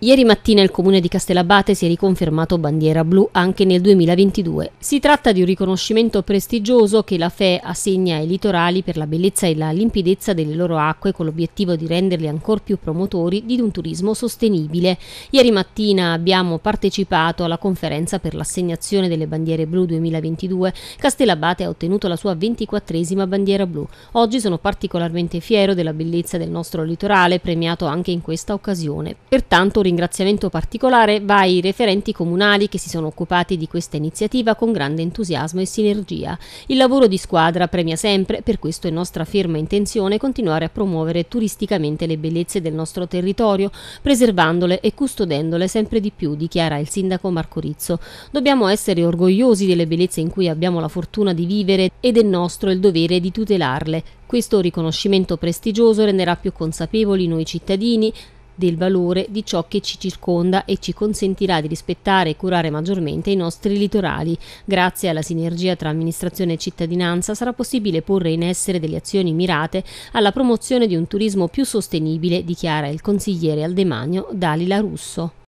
Ieri mattina il comune di Castellabate si è riconfermato bandiera blu anche nel 2022. Si tratta di un riconoscimento prestigioso che la FE assegna ai litorali per la bellezza e la limpidezza delle loro acque con l'obiettivo di renderli ancor più promotori di un turismo sostenibile. Ieri mattina abbiamo partecipato alla conferenza per l'assegnazione delle bandiere blu 2022. Castellabate ha ottenuto la sua 24esima bandiera blu. Oggi sono particolarmente fiero della bellezza del nostro litorale, premiato anche in questa occasione. Pertanto ringraziamento particolare va ai referenti comunali che si sono occupati di questa iniziativa con grande entusiasmo e sinergia. Il lavoro di squadra premia sempre, per questo è nostra ferma intenzione continuare a promuovere turisticamente le bellezze del nostro territorio, preservandole e custodendole sempre di più, dichiara il sindaco Marco Rizzo. Dobbiamo essere orgogliosi delle bellezze in cui abbiamo la fortuna di vivere ed è nostro il dovere di tutelarle. Questo riconoscimento prestigioso renderà più consapevoli noi cittadini del valore di ciò che ci circonda e ci consentirà di rispettare e curare maggiormente i nostri litorali. Grazie alla sinergia tra amministrazione e cittadinanza sarà possibile porre in essere delle azioni mirate alla promozione di un turismo più sostenibile, dichiara il consigliere Aldemagno Dalila Russo.